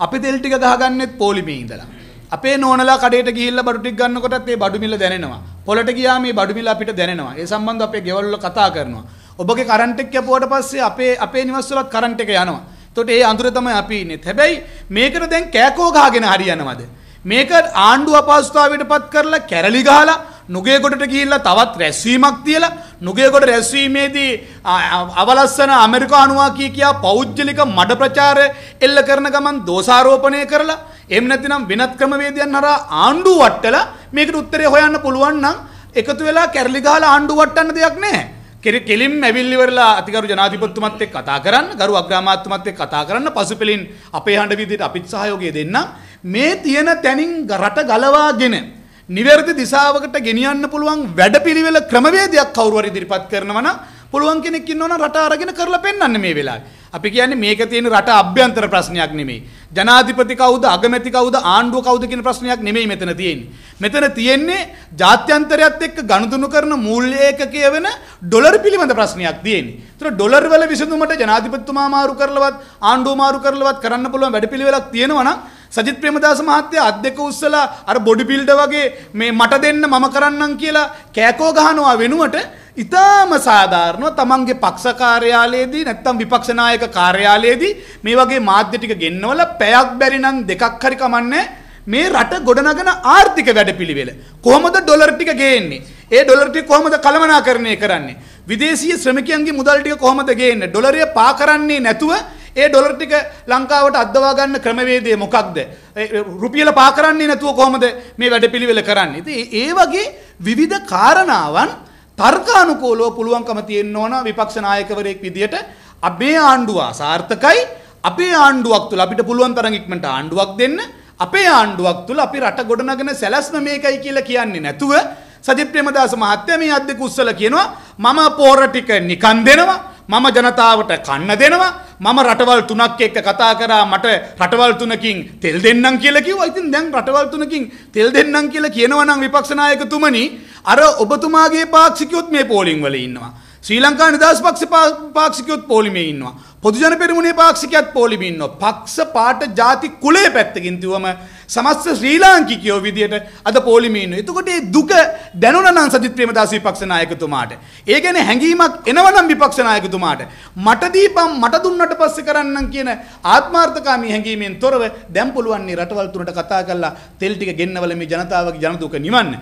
අපි තෙල් ටික ගහගන්නෙත් පොලිමේ ඉඳලා. අපේ නෝනලා කඩේට ගිහිල්ලා බඩු ටික ගන්නකොටත් ඒ බඩු මිල දැනෙනවා. පොලට ගියාම මේ බඩු මිල අපිට දැනෙනවා. ඒ සම්බන්ධව අපේ ගෙවල් වල කතා කරනවා. ඔබගේ කරන්ට් එක කැපුවට පස්සේ අපේ අපේ නිවස් වලත් කරන්ට් එක යනවා. එතකොට ඒ අඳුර තමයි අපි ඉන්නේ. හැබැයි මේකට දැන් කෑකෝ ගහගෙන හරියනවද? මේක ආණ්ඩු අපහසුතාවයට පත් කරලා කැරලි ගහලා නුගේගොඩට ගිහිල්ලා තවත් රැස්වීමක් තියලා නුගේකොට රැස්වීමේදී අවලස්සන ඇමරිකානුවා කිය කියා පෞද්ගලික මඩ ප්‍රචාර එල්ල කරන ගමන් දෝසාරෝපණය කරලා එම නැතිනම් වෙනත් ක්‍රමවේදයන් හරහා ආණ්ඩු වට්ටලා මේකට උත්තරේ හොයන්න පුළුවන් නම් එකතු වෙලා කැරලි ගහලා ආණ්ඩු වට්ටන්න දෙයක් නැහැ. කෙරි කෙලින් ඇවිල්ලිවරලා අතිකරු ජනාධිපතිතුමත් එක්ක කතා කරන්න, ගරු අග්‍රාමාත්‍යතුමත් එක්ක කතා කරන්න, පසුපෙලින් අපේ හඬ විදිහට අපිත් සහයෝගය දෙන්න. මේ තියෙන තැනින් රට ගලවාගෙන නිවැරදි දිසාවකට ගෙනියන්න පුළුවන් වැඩපිළිවෙල ක්‍රමවේදයක් කවුරු හරි ඉදිරිපත් කරනවා නම් පුළුවන් කෙනෙක් ඉන්නවනම් රට අරගෙන කරලා පෙන්වන්න මේ වෙලාවේ. අපි කියන්නේ මේක තියෙන රට අභ්‍යන්තර ප්‍රශ්නයක් නෙමෙයි. ජනාධිපති කවුද, අගමැති කවුද, ආණ්ඩුව කවුද කියන ප්‍රශ්නයක් නෙමෙයි මෙතන තියෙන්නේ. මෙතන තියෙන්නේ ජාත්‍යන්තරයත් එක්ක ගනුදෙනු කරන මූල්‍ය ඒකකය වෙන ඩොලර් පිළිබඳ ප්‍රශ්නයක් තියෙන්නේ. ඒතර ඩොලර් වල විසඳුමට ජනාධිපතිතුමා මාරු කරලවත්, ආණ්ඩුව මාරු කරලවත් කරන්න පුළුවන් වැඩපිළිවෙලක් තියෙනවා නම් සජිත් ප්‍රේමදාස මහත්තයා අත් දෙක උස්සලා අර බොඩි බිල්ඩ වගේ මේ මට දෙන්න මම කරන්නම් කියලා කෑකෝ ගහනවා වෙනුවට ඉතාම සාධාරණව තමන්ගේ පක්ෂ කාර්යාලයේදී නැත්නම් විපක්ෂ නායක කාර්යාලයේදී මේ වගේ මාධ්‍ය ටික ගෙන්නවල පැයක් බැරි නම් දෙකක් හරි කමන්නේ මේ රට ගොඩනගන ආර්ථික වැඩපිළිවෙල කොහොමද ඩොලර් ටික ගේන්නේ ඒ ඩොලර් ටික කොහොමද කළමනාකරණය කරන්නේ විදේශීය ශ්‍රමිකයන්ගේ මුදල් ටික කොහොමද ගේන්නේ ඩොලරය පා කරන්නේ නැතුව ඒ ඩොලර් ටික ලංකාවට අද්දවා ගන්න ක්‍රමවේදය මොකක්ද? රුපියල පා කරන්නේ නැතුව කොහොමද මේ වැඩපිළිවෙල කරන්නේ? ඉතින් ඒ වගේ විවිධ காரணාවන් තර්කානුකූලව පුළුවන්කම තියෙන්න ඕන විපක්ෂ නායකවරයෙක් විදියට අපේ ආණ්ඩුව සාර්ථකයි අපේ ආණ්ඩුවක් තුළ අපිට පුළුවන් තරම් ඉක්මනට ආණ්ඩුවක් දෙන්න අපේ ආණ්ඩුවක් තුළ අපි රට ගොඩනගෙන සැලැස්ම මේකයි කියලා කියන්නේ නැතුව සජිත් ප්‍රේමදාස මහත්තයා මේ අද්දක උස්සල කියනවා මම පෝර ටික නිකන් දෙනවා මම ජනතාවට කන්න දෙනවා මම රටවල් තුනක් එක්ක කතා කරා මට රටවල් තුනකින් තෙල් දෙන්නම් කියලා කිව්වා. ඉතින් දැන් රටවල් තුනකින් තෙල් දෙන්නම් කියලා කියනවා නම් විපක්ෂ නායකතුමනි අර ඔබතුමාගේ පාක්ෂිකයොත් මේ පෝලිං වල ඉන්නවා. ශ්‍රී ලංකා නිදහස් පක්ෂ පාක්ෂිකයොත් පෝලිමේ ඉන්නවා. පොදුජන පෙරමුණේ පාක්ෂිකයත් පෝලිමේ ඉන්නවා. පක්ෂ පාට ಜಾති කුලයේ පැත්තකින් තියුවම සමස්ත ශ්‍රී ලාංකිකයෝ විදියට අද පොලිමේන. එතකොට මේ දුක දැනුණනම් සජිත් ප්‍රේමදාස විපක්ෂ නායකතුමාට. ඒ ගැන හැඟීමක් එනවනම් විපක්ෂ නායකතුමාට. මට දීපම් මට දුන්නට පස්සේ කරන්නම් කියන ආත්මార్థකාමී හැඟීමෙන් තොරව දැන් පුළුවන් රටවල් තුනට කතා කරලා තෙල් ටික ගෙන්නවල මේ ජනතාවගේ ජනදුක නිවන්න.